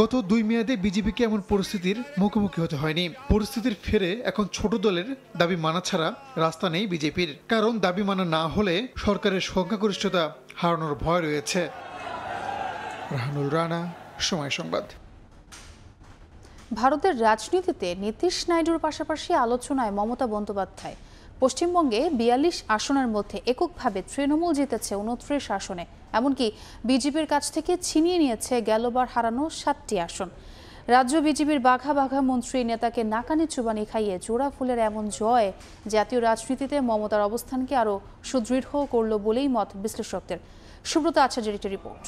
Speaker 8: গত দুই মেয়াদে বিজেপিকে এমন পরিস্থিতির মুখোমুখি হতে হয়নি পরিস্থিতির ফেরে এখন ছোট দলের দাবি মানা ছাড়া রাস্তা নেই বিজেপির কারণ দাবি মানা না হলে সরকারের সংখ্যাগরিষ্ঠতা হারানোর ভয় রয়েছে রাহানুল রানা সময় সংবাদ
Speaker 1: ভারতের রাজনীতিতে নীতিশ নাইডুর পাশাপাশি আলোচনায় মমতা বন্দ্যোপাধ্যায় পশ্চিমবঙ্গে বিয়াল্লিশ আসনের মধ্যে এককভাবে তৃণমূল জিতেছে উনত্রিশ আসনে এমনকি বিজেপির কাছ থেকে ছিনিয়ে নিয়েছে গেলবার হারানো সাতটি আসন রাজ্য বিজেপির বাঘা বাঘা মন্ত্রী নেতাকে নাকানি চুবানি খাইয়ে জোড়া ফুলের এমন জয় জাতীয় রাজনীতিতে মমতার অবস্থানকে আরও সুদৃঢ় করল বলেই মত বিশ্লেষকদের সুব্রত আচার্যের একটি রিপোর্ট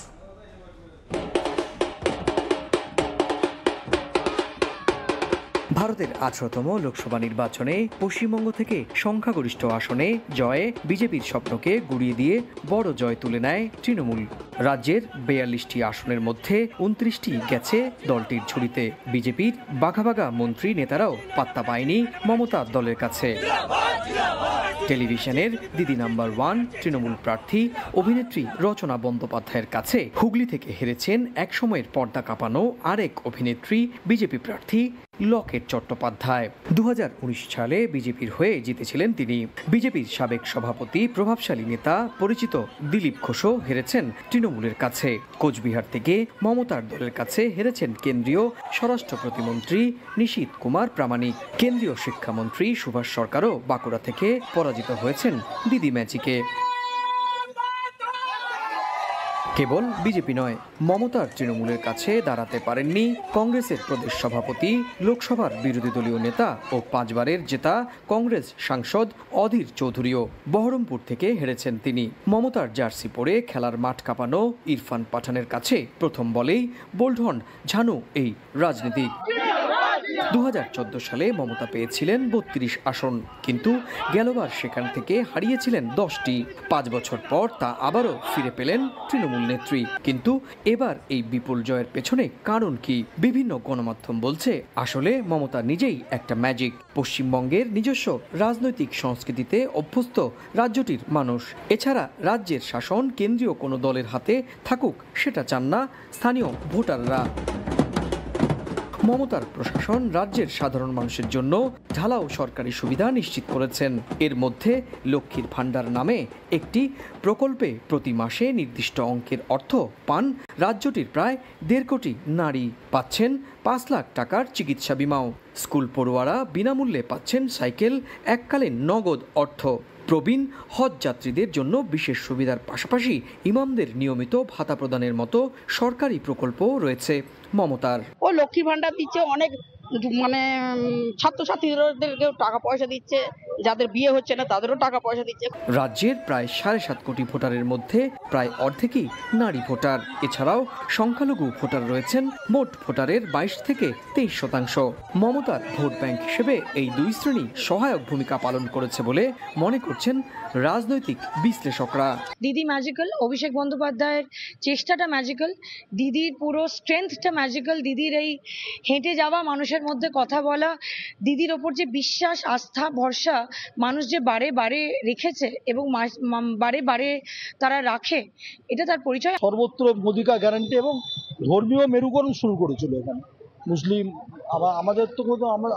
Speaker 13: ভারতের আঠারোতম লোকসভা নির্বাচনে পশ্চিমবঙ্গ থেকে সংখ্যাগরিষ্ঠ আসনে জয়ে বিজেপির স্বপ্নকে গুড়িয়ে দিয়ে বড় জয় তুলে নেয় তৃণমূল রাজ্যের বেয়াল্লিশটি আসনের মধ্যে উনত্রিশটি গেছে দলটির ঝুড়িতে বিজেপির বাঘা বাঘা মন্ত্রী নেতারাও পাত্তা পায়নি মমতার দলের কাছে টেলিভিশনের দিদি নাম্বার ওয়ান তৃণমূল প্রার্থী অভিনেত্রী রচনা বন্দ্যোপাধ্যায়ের কাছে হুগলি থেকে হেরেছেন একসময়ের পর্দা কাঁপানো আরেক অভিনেত্রী বিজেপি প্রার্থী লকেট চট্টোপাধ্যায় দু সালে বিজেপির হয়ে জিতেছিলেন তিনি বিজেপির সাবেক সভাপতি প্রভাবশালী নেতা পরিচিত দিলীপ ঘোষও হেরেছেন তৃণমূলের কাছে কোচবিহার থেকে মমতার দলের কাছে হেরেছেন কেন্দ্রীয় স্বরাষ্ট্র প্রতিমন্ত্রী নিশীত কুমার প্রামাণিক কেন্দ্রীয় শিক্ষামন্ত্রী সুভাষ সরকারও বাঁকুড়া থেকে থেকে পরাজিত হয়েছেন দিদি ম্যাচিকে কেবল বিজেপি নয় মমতার তৃণমূলের কাছে দাঁড়াতে পারেননি কংগ্রেসের প্রদেশ সভাপতি লোকসভার বিরোধী দলীয় নেতা ও পাঁচবারের জেতা কংগ্রেস সাংসদ অধীর চৌধুরীও বহরমপুর থেকে হেরেছেন তিনি মমতার জার্সি পরে খেলার মাঠ কাঁপানো ইরফান পাঠানের কাছে প্রথম বলেই বোল্ড হন ঝানু এই রাজনীতিক দু সালে মমতা পেয়েছিলেন বত্রিশ আসন কিন্তু গেলবার সেখান থেকে হারিয়েছিলেন দশটি পাঁচ বছর পর তা আবারও ফিরে পেলেন তৃণমূল নেত্রী কিন্তু এবার এই বিপুল জয়ের পেছনে কারণ কি বিভিন্ন গণমাধ্যম বলছে আসলে মমতা নিজেই একটা ম্যাজিক পশ্চিমবঙ্গের নিজস্ব রাজনৈতিক সংস্কৃতিতে অভ্যস্ত রাজ্যটির মানুষ এছাড়া রাজ্যের শাসন কেন্দ্রীয় কোনো দলের হাতে থাকুক সেটা চান না স্থানীয় ভোটাররা মমতার প্রশাসন রাজ্যের সাধারণ মানুষের জন্য ঝালাও সরকারি সুবিধা নিশ্চিত করেছেন এর মধ্যে লক্ষ্মীর ভাণ্ডার নামে একটি প্রকল্পে প্রতি মাসে নির্দিষ্ট অঙ্কের অর্থ পান রাজ্যটির প্রায় দেড় কোটি নারী পাচ্ছেন পাঁচ লাখ টাকার চিকিৎসা বিমাও স্কুল পড়ুয়ারা বিনামূল্যে পাচ্ছেন সাইকেল এককালীন নগদ অর্থ প্রবীণ হজ যাত্রীদের জন্য বিশেষ সুবিধার পাশাপাশি ইমামদের নিয়মিত ভাতা প্রদানের মতো সরকারি প্রকল্প রয়েছে মমতার
Speaker 11: ও লক্ষ্মী ভাণ্ডার দিচ্ছে অনেক মানে ছাত্রীদের টাকা পয়সা দিচ্ছে যাদের বিয়ে হচ্ছে না তাদেরও টাকা পয়সা দিচ্ছে
Speaker 13: রাজ্যের প্রায় সাড়ে সাত কোটি ভোটারের মধ্যে প্রায় অর্ধেকই নারী ভোটার এছাড়াও সংখ্যালঘু ভোটার রয়েছেন মোট ভোটারের বাইশ থেকে তেইশ শতাংশ মমতার ভোট ব্যাংক হিসেবে এই দুই শ্রেণী সহায়ক ভূমিকা পালন করেছে বলে মনে করছেন রাজনৈতিক বিশ্লেষকরা
Speaker 11: দিদি ম্যাজিক্যাল অভিষেক বন্দ্যোপাধ্যায়ের চেষ্টাটা ম্যাজিক্যাল দিদির পুরো স্ট্রেংথটা ম্যাজিক্যাল দিদির এই হেঁটে যাওয়া মানুষের মধ্যে কথা বলা দিদির ওপর যে বিশ্বাস আস্থা ভরসা মানুষ যে বারে বারে রেখেছে এবং বারে বারে তারা রাখে এটা তার পরিচয়
Speaker 8: সর্বত্র মোদিকা গ্যারান্টি এবং ধর্মীয় মেরুকরণ শুরু করেছিল এখানে মুসলিম আমাদের তো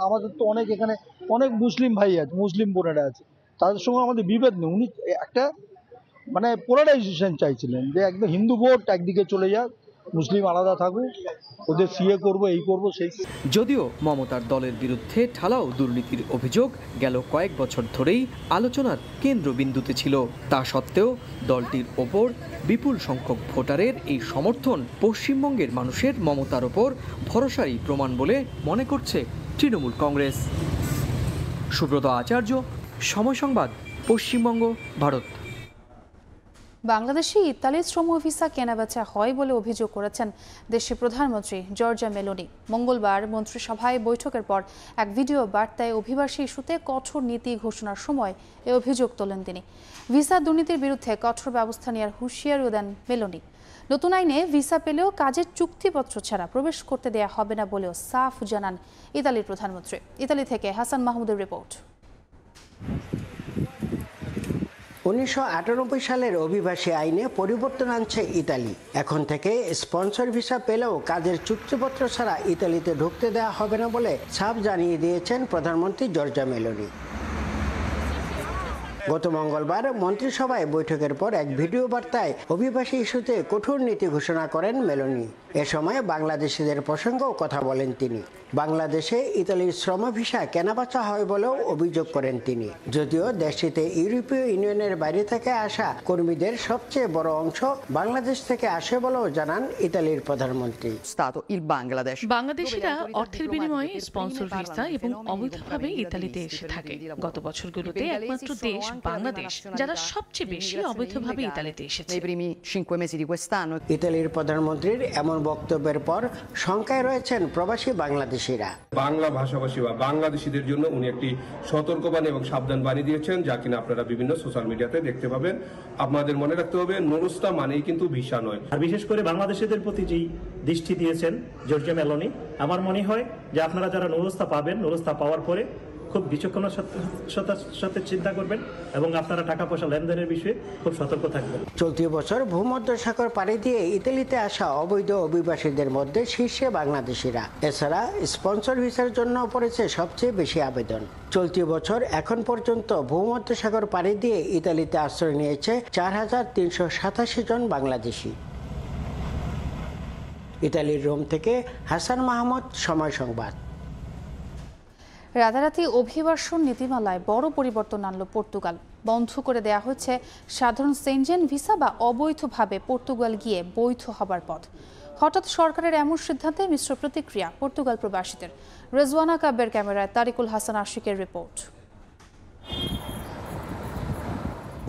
Speaker 8: আমাদের তো অনেক এখানে অনেক মুসলিম ভাই আছে মুসলিম বোনেরা আছে তাদের সঙ্গে আমাদের বিভেদ নেই উনি একটা মানে পোলারাইজেশন চাইছিলেন যে একদম হিন্দু ভোট একদিকে চলে যাক মুসলিম আলাদা থাকবে ওদের সিএ করব এই করব
Speaker 13: সেই যদিও মমতার দলের বিরুদ্ধে ঠালাও দুর্নীতির অভিযোগ গেল কয়েক বছর ধরেই আলোচনার কেন্দ্রবিন্দুতে ছিল তা সত্ত্বেও দলটির ওপর বিপুল সংখ্যক ভোটারের এই সমর্থন পশ্চিমবঙ্গের মানুষের মমতার ওপর ভরসারই প্রমাণ বলে মনে করছে তৃণমূল কংগ্রেস সুব্রত আচার্য সময় সংবাদ পশ্চিমবঙ্গ ভারত
Speaker 1: বাংলাদেশে ইতালির শ্রম ভিসা কেনাবেচা হয় বলে অভিযোগ করেছেন দেশের প্রধানমন্ত্রী জর্জা মেলোনি মঙ্গলবার মন্ত্রিসভায় বৈঠকের পর এক ভিডিও বার্তায় অভিবাসী ইস্যুতে কঠোর নীতি ঘোষণার সময় এ অভিযোগ তোলেন তিনি ভিসা দুর্নীতির বিরুদ্ধে কঠোর ব্যবস্থা নেওয়ার হুঁশিয়ারিও দেন মেলোনি নতুন আইনে ভিসা পেলেও কাজের চুক্তিপত্র ছাড়া প্রবেশ করতে দেয়া হবে না বলেও সাফ জানান ইতালির প্রধানমন্ত্রী ইতালি থেকে হাসান মাহমুদের রিপোর্ট
Speaker 10: উনিশশো সালের অভিবাসী আইনে পরিবর্তন আনছে ইতালি এখন থেকে স্পন্সর ভিসা পেলেও কাজের চুক্তিপত্র ছাড়া ইতালিতে ঢুকতে দেওয়া হবে না বলে সাপ জানিয়ে দিয়েছেন প্রধানমন্ত্রী জর্জা মেলোনি গত মঙ্গলবার মন্ত্রিসভায় বৈঠকের পর এক ভিডিও বার্তায় অভিবাসী ইস্যুতে কঠোর নীতি ঘোষণা করেন মেলোনি এ সময় বাংলাদেশিদের প্রসঙ্গেও কথা বলেন তিনি বাংলাদেশে ইতালির শ্রম ভিসা কেনাবেচা হয় বলেও অভিযোগ করেন তিনি যদিও দেশটিতে ইউরোপীয় ইউনিয়নের বাইরে থেকে আসা কর্মীদের সবচেয়ে বড় অংশ বাংলাদেশ থেকে আসে বলেও জানান ইতালির প্রধানমন্ত্রী
Speaker 11: বাংলাদেশিরা অর্থের বিনিময়ে স্পন্সর ভিসা এবং অবৈধভাবে ইতালিতে এসে থাকে গত বছরগুলোতে একমাত্র দেশ বাংলাদেশ যারা সবচেয়ে বেশি অবৈধভাবে ইতালিতে এসেছে
Speaker 10: ইতালির প্রধানমন্ত্রীর এমন বক্তব্যের পর শঙ্কায় রয়েছেন প্রবাসী বাংলাদেশিরা
Speaker 7: বাংলা ভাষাভাষী বা বাংলাদেশিদের জন্য উনি একটি সতর্কবাণী এবং সাবধান বাণী দিয়েছেন যা কিনা আপনারা বিভিন্ন সোশ্যাল মিডিয়াতে দেখতে পাবেন আপনাদের মনে রাখতে হবে নুরুস্তা মানেই
Speaker 5: কিন্তু ভিসা নয় আর বিশেষ করে বাংলাদেশিদের প্রতি যেই দৃষ্টি দিয়েছেন জর্জিয়া মেলনি আমার মনে হয় যে আপনারা যারা নুরুস্তা পাবেন নুরুস্তা পাওয়ার পরে খুব বিচক্ষণার সাথে চিন্তা করবেন এবং আপনারা টাকা পয়সা লেনদেনের বিষয়ে খুব সতর্ক থাকবেন
Speaker 10: চলতি বছর ভূমধ্য সাগর পাড়ি দিয়ে ইতালিতে আসা অবৈধ অভিবাসীদের মধ্যে শীর্ষে বাংলাদেশিরা এছাড়া স্পন্সর ভিসার জন্য পড়েছে সবচেয়ে বেশি আবেদন চলতি বছর এখন পর্যন্ত ভূমধ্য সাগর পাড়ি দিয়ে ইতালিতে আশ্রয় নিয়েছে চার হাজার তিনশো সাতাশি জন বাংলাদেশি ইতালির রোম থেকে হাসান মাহমুদ সময় সংবাদ
Speaker 1: রাতারাতি অভিবাসন নীতিমালায় বড় পরিবর্তন আনল পর্তুগাল বন্ধ করে দেয়া হচ্ছে সাধারণ সেনজেন ভিসা বা অবৈধভাবে পর্তুগাল গিয়ে বৈধ হবার পথ হঠাৎ সরকারের এমন সিদ্ধান্তে মিশ্র প্রতিক্রিয়া পর্তুগাল প্রবাসীদের রেজওয়ানা কাব্যের ক্যামেরায় তারিকুল হাসান আশিকের রিপোর্ট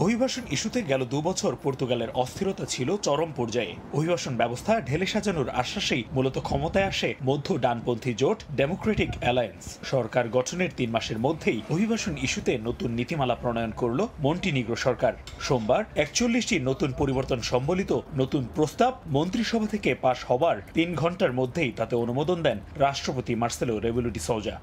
Speaker 5: অভিবাসন ইস্যুতে গেল দুবছর পর্তুগালের অস্থিরতা ছিল চরম পর্যায়ে অভিবাসন ব্যবস্থা ঢেলে সাজানোর আশ্বাসেই মূলত ক্ষমতায় আসে মধ্য ডানপন্থী জোট ডেমোক্রেটিক অ্যালায়েন্স সরকার গঠনের তিন মাসের মধ্যেই অভিবাসন ইস্যুতে নতুন নীতিমালা প্রণয়ন করল মন্টিনিগ্রো সরকার সোমবার একচল্লিশটি নতুন পরিবর্তন সম্বলিত নতুন প্রস্তাব মন্ত্রিসভা থেকে পাশ হবার তিন ঘন্টার মধ্যেই তাতে অনুমোদন দেন রাষ্ট্রপতি মার্সেলো রেবুলুটি সৌজা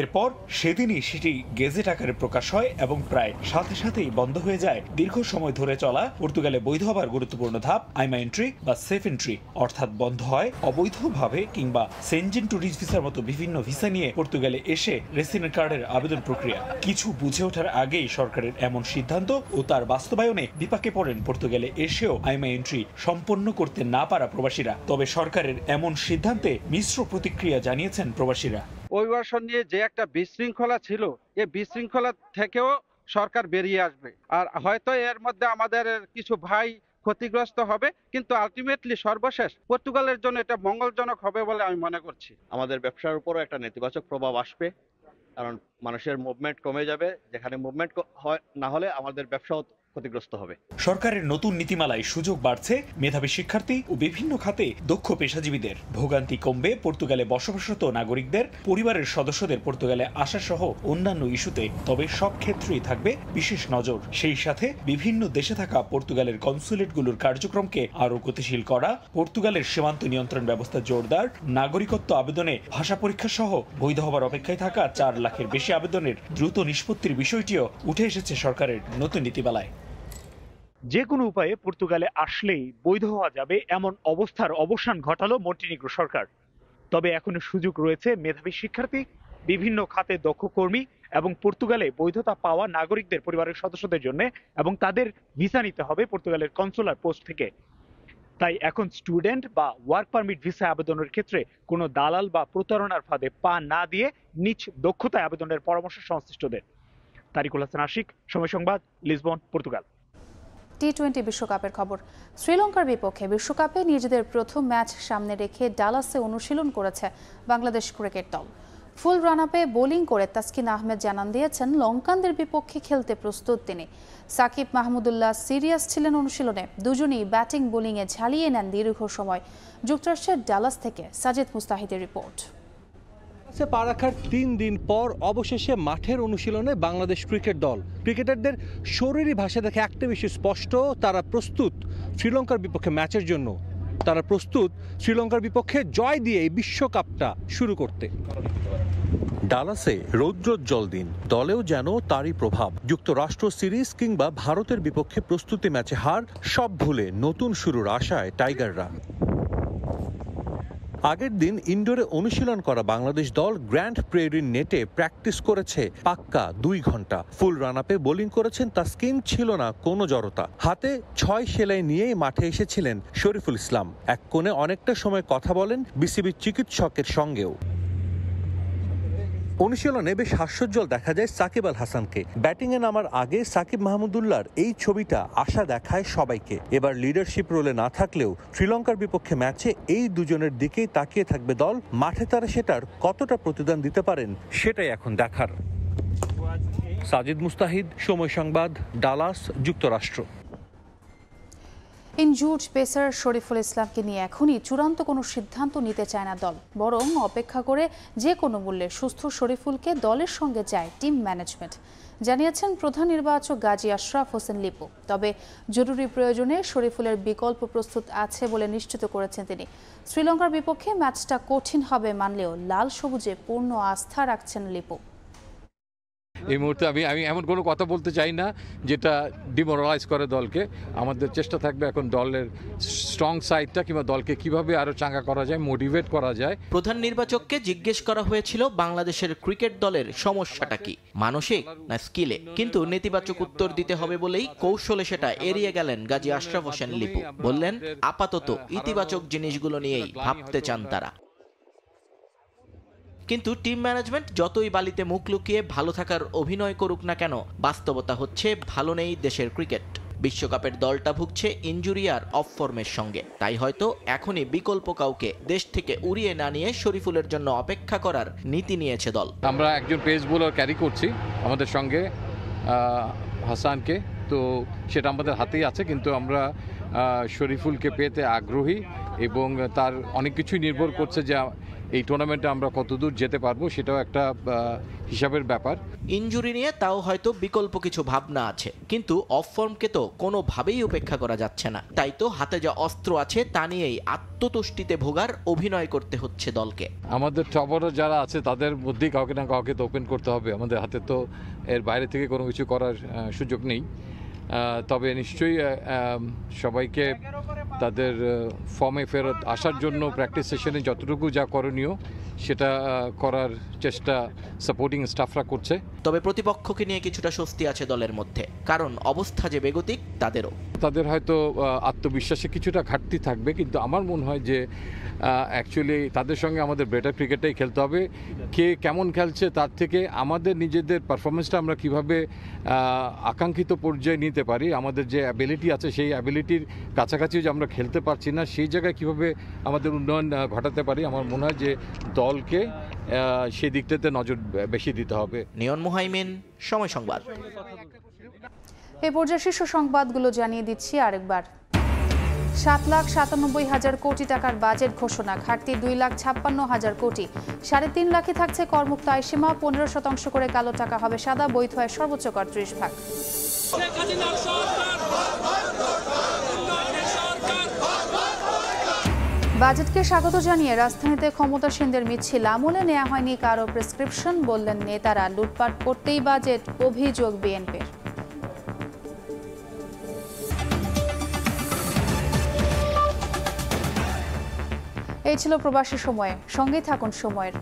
Speaker 5: এরপর সেদিনই সেটি গেজেট আকারে প্রকাশ হয় এবং প্রায় সাথে সাথেই বন্ধ হয়ে যায় দীর্ঘ সময় ধরে চলা পর্তুগালে বৈধ হবার গুরুত্বপূর্ণ ধাপ আইমা এন্ট্রি বা সেফ এন্ট্রি অর্থাৎ বন্ধ হয় অবৈধভাবে কিংবা সেনজেন ট্যুরিস্ট ভিসার মতো বিভিন্ন ভিসা নিয়ে পর্তুগালে এসে রেসিডেন্ট কার্ডের আবেদন প্রক্রিয়া কিছু বুঝে ওঠার আগেই সরকারের এমন সিদ্ধান্ত ও তার বাস্তবায়নে বিপাকে পড়েন পর্তুগালে এসেও আইমা এন্ট্রি সম্পন্ন করতে না পারা প্রবাসীরা তবে সরকারের এমন সিদ্ধান্তে মিশ্র প্রতিক্রিয়া জানিয়েছেন প্রবাসীরা
Speaker 2: অভিবাসন নিয়ে যে একটা বিশৃঙ্খলা ছিল এ বিশৃঙ্খলা থেকেও সরকার বেরিয়ে আসবে আর হয়তো এর মধ্যে আমাদের কিছু ভাই ক্ষতিগ্রস্ত হবে কিন্তু আলটিমেটলি সর্বশেষ পর্তুগালের জন্য এটা মঙ্গলজনক হবে বলে আমি মনে করছি
Speaker 4: আমাদের ব্যবসার উপরও একটা নেতিবাচক প্রভাব আসবে কারণ মানুষের মুভমেন্ট কমে যাবে যেখানে মুভমেন্ট হয় না হলে আমাদের ব্যবসাও ক্ষতিগ্রস্ত হবে সরকারের
Speaker 5: নতুন নীতিমালায় সুযোগ বাড়ছে মেধাবী শিক্ষার্থী ও বিভিন্ন খাতে দক্ষ পেশাজীবীদের ভোগান্তি কমবে পর্তুগালে বসবাসরত নাগরিকদের পরিবারের সদস্যদের পর্তুগালে আসা সহ অন্যান্য ইস্যুতে তবে সব ক্ষেত্রেই থাকবে বিশেষ নজর সেই সাথে বিভিন্ন দেশে থাকা পর্তুগালের কনসুলেটগুলোর কার্যক্রমকে আরও গতিশীল করা পর্তুগালের সীমান্ত নিয়ন্ত্রণ ব্যবস্থা জোরদার নাগরিকত্ব আবেদনে ভাষা পরীক্ষা সহ বৈধ হবার অপেক্ষায় থাকা চার লাখের বেশি আবেদনের দ্রুত নিষ্পত্তির বিষয়টিও উঠে এসেছে সরকারের নতুন নীতিমালায় যে কোনো উপায়ে পর্তুগালে আসলেই বৈধ হওয়া যাবে এমন অবস্থার অবসান ঘটালো মন্টিনিগ্রো সরকার তবে এখনো সুযোগ রয়েছে মেধাবী শিক্ষার্থী বিভিন্ন খাতে দক্ষ কর্মী এবং পর্তুগালে বৈধতা পাওয়া নাগরিকদের পরিবারের সদস্যদের জন্য এবং তাদের ভিসা নিতে হবে পর্তুগালের কনসুলার পোস্ট থেকে তাই এখন স্টুডেন্ট বা ওয়ার্ক পারমিট ভিসা আবেদনের ক্ষেত্রে কোনো দালাল বা প্রতারণার ফাঁদে পা না দিয়ে নিচ দক্ষতায় আবেদনের পরামর্শ সংশ্লিষ্টদের তারিকুল হাসান আশিক সময় সংবাদ লিসবন পর্তুগাল
Speaker 1: টি টোয়েন্টি বিশ্বকাপের খবর শ্রীলঙ্কার বিপক্ষে বিশ্বকাপে নিজেদের প্রথম ম্যাচ সামনে রেখে ডালাসে অনুশীলন করেছে বাংলাদেশ ক্রিকেট দল ফুল রান আপে বোলিং করে তাসকিন আহমেদ জানান দিয়েছেন লঙ্কানদের বিপক্ষে খেলতে প্রস্তুত তিনি সাকিব মাহমুদুল্লাহ সিরিয়াস ছিলেন অনুশীলনে দুজনেই ব্যাটিং বোলিংয়ে ঝালিয়ে নেন দীর্ঘ সময় যুক্তরাষ্ট্রের ডালাস থেকে সাজেদ মুস্তাহিদের রিপোর্ট
Speaker 7: সে পা রাখার তিন দিন পর অবশেষে মাঠের অনুশীলনে বাংলাদেশ ক্রিকেট দল ক্রিকেটারদের শরীরী ভাষা দেখে একটা বেশি স্পষ্ট তারা প্রস্তুত শ্রীলঙ্কার বিপক্ষে ম্যাচের জন্য তারা প্রস্তুত শ্রীলঙ্কার বিপক্ষে জয় দিয়ে এই বিশ্বকাপটা শুরু করতে ডালাসে রৌদ্রোজ্জ্বল দিন দলেও যেন তারই প্রভাব যুক্তরাষ্ট্র সিরিজ কিংবা ভারতের বিপক্ষে প্রস্তুতি ম্যাচে হার সব ভুলে নতুন শুরুর আশায় টাইগাররা আগের দিন ইনডোরে অনুশীলন করা বাংলাদেশ দল গ্র্যান্ড প্রেরির নেটে প্র্যাকটিস করেছে পাক্কা দুই ঘন্টা ফুল রান আপে বোলিং করেছেন স্কিন ছিল না কোনো জড়তা হাতে ছয় সেলাই নিয়েই মাঠে এসেছিলেন শরীফুল ইসলাম এক কোণে অনেকটা সময় কথা বলেন বিসিবির চিকিৎসকের সঙ্গেও অনুশীলনে বেশ হাস্যজ্জ্বল দেখা যায় সাকিব আল হাসানকে ব্যাটিংয়ে নামার আগে সাকিব মাহমুদুল্লাহর এই ছবিটা আশা দেখায় সবাইকে এবার লিডারশিপ রোলে না থাকলেও শ্রীলঙ্কার বিপক্ষে ম্যাচে এই দুজনের দিকেই তাকিয়ে থাকবে দল মাঠে তারা সেটার কতটা প্রতিদান দিতে পারেন সেটাই এখন দেখার সাজিদ মুস্তাহিদ সময় সংবাদ ডালাস যুক্তরাষ্ট্র
Speaker 1: ইনজুর্ড পেসার শরীফুল ইসলামকে নিয়ে এখনই চূড়ান্ত কোনো সিদ্ধান্ত নিতে চায় না দল বরং অপেক্ষা করে যে কোনো মূল্যে সুস্থ শরীফুলকে দলের সঙ্গে যায় টিম ম্যানেজমেন্ট জানিয়েছেন প্রধান নির্বাচক গাজী আশরাফ হোসেন লিপু তবে জরুরি প্রয়োজনে শরীফুলের বিকল্প প্রস্তুত আছে বলে নিশ্চিত করেছেন তিনি শ্রীলঙ্কার বিপক্ষে ম্যাচটা কঠিন হবে মানলেও লাল সবুজে পূর্ণ আস্থা রাখছেন লিপু
Speaker 14: এই মুহূর্তে আমি আমি এমন কোনো কথা বলতে চাই না যেটা ডিমোরালাইজ করে দলকে আমাদের চেষ্টা থাকবে এখন দলের স্ট্রং সাইডটা কিংবা দলকে কিভাবে আরও চাঙ্গা করা যায় মোটিভেট
Speaker 2: করা যায় প্রধান নির্বাচককে জিজ্ঞেস করা হয়েছিল বাংলাদেশের ক্রিকেট দলের সমস্যাটা কি মানসিক না স্কিলে কিন্তু নেতিবাচক উত্তর দিতে হবে বলেই কৌশলে সেটা এড়িয়ে গেলেন গাজী আশরাফ হোসেন লিপু বললেন আপাতত ইতিবাচক জিনিসগুলো নিয়েই ভাবতে চান তারা কিন্তু টিম ম্যানেজমেন্ট যতই বালিতে মুখ লুকিয়ে ভালো থাকার অভিনয় করুক না কেন বাস্তবতা হচ্ছে ভালো নেই দেশের ক্রিকেট বিশ্বকাপের দলটা ভুগছে ইঞ্জুরি আর অফ ফর্মের সঙ্গে তাই হয়তো এখনই বিকল্প কাউকে দেশ থেকে উড়িয়ে না নিয়ে শরীফুলের জন্য অপেক্ষা করার নীতি নিয়েছে দল আমরা
Speaker 14: একজন পেস বোলার ক্যারি করছি আমাদের সঙ্গে হাসানকে তো সেটা আমাদের হাতেই আছে কিন্তু আমরা শরীফুলকে পেতে আগ্রহী এবং তার অনেক কিছুই নির্ভর করছে যে এই টুর্নামেন্টে আমরা কতদূর যেতে পারবো সেটাও একটা হিসাবের ব্যাপার
Speaker 2: ইঞ্জুরি নিয়ে তাও হয়তো বিকল্প কিছু ভাবনা আছে কিন্তু অফ ফর্মকে তো কোনোভাবেই উপেক্ষা করা যাচ্ছে না তাই তো হাতে যা অস্ত্র আছে তা নিয়েই আত্মতুষ্টিতে ভোগার অভিনয় করতে হচ্ছে দলকে
Speaker 14: আমাদের টপারও যারা আছে তাদের মধ্যেই কাউকে না কাউকে তো ওপেন করতে হবে আমাদের হাতে তো এর বাইরে থেকে কোনো কিছু করার সুযোগ নেই তবে নিশ্চয়ই সবাইকে তাদের ফর্মে ফেরত আসার জন্য প্র্যাকটিস সেশনে যতটুকু যা করণীয় সেটা করার চেষ্টা সাপোর্টিং স্টাফরা করছে তবে
Speaker 2: প্রতিপক্ষকে নিয়ে কিছুটা স্বস্তি
Speaker 14: আছে দলের মধ্যে কারণ অবস্থা যে বেগতিক তাদেরও তাদের হয়তো আত্মবিশ্বাসে কিছুটা ঘাটতি থাকবে কিন্তু আমার মনে হয় যে অ্যাকচুয়ালি তাদের সঙ্গে আমাদের বেটার ক্রিকেটটাই খেলতে হবে কে কেমন খেলছে তার থেকে আমাদের নিজেদের পারফরমেন্সটা আমরা কিভাবে আকাঙ্ক্ষিত পর্যায়ে নিতে পারি আমাদের যে অ্যাবিলিটি আছে সেই অ্যাবিলিটির কাছাকাছি যে আমরা খেলতে পারছি না সেই জায়গায় কিভাবে আমাদের উন্নয়ন ঘটাতে পারি আমার মনে হয় যে দলকে সেই দিকটাতে নজর বেশি দিতে হবে নিয়ন মুহাইমিন
Speaker 2: সময় সংবাদ
Speaker 1: এ পর্যায়ে শীর্ষ সংবাদগুলো জানিয়ে দিচ্ছি আরেকবার সাত লাখ সাতানব্বই হাজার কোটি টাকার বাজেট ঘোষণা ঘাটতি দুই লাখ ছাপ্পান্ন হাজার কোটি সাড়ে তিন লাখে থাকছে করমুক্ত আয়সীমা পনেরো শতাংশ করে কালো টাকা হবে সাদা বৈধ হয় সর্বোচ্চ কর ত্রিশ ভাগ বাজেটকে স্বাগত জানিয়ে রাজধানীতে ক্ষমতাসীনদের মিছিল আমলে নেওয়া হয়নি কারো প্রেসক্রিপশন বললেন নেতারা লুটপাট করতেই বাজেট অভিযোগ বিএনপির এই ছিল প্রবাসী সময়ে সঙ্গেই থাকুন সময়ের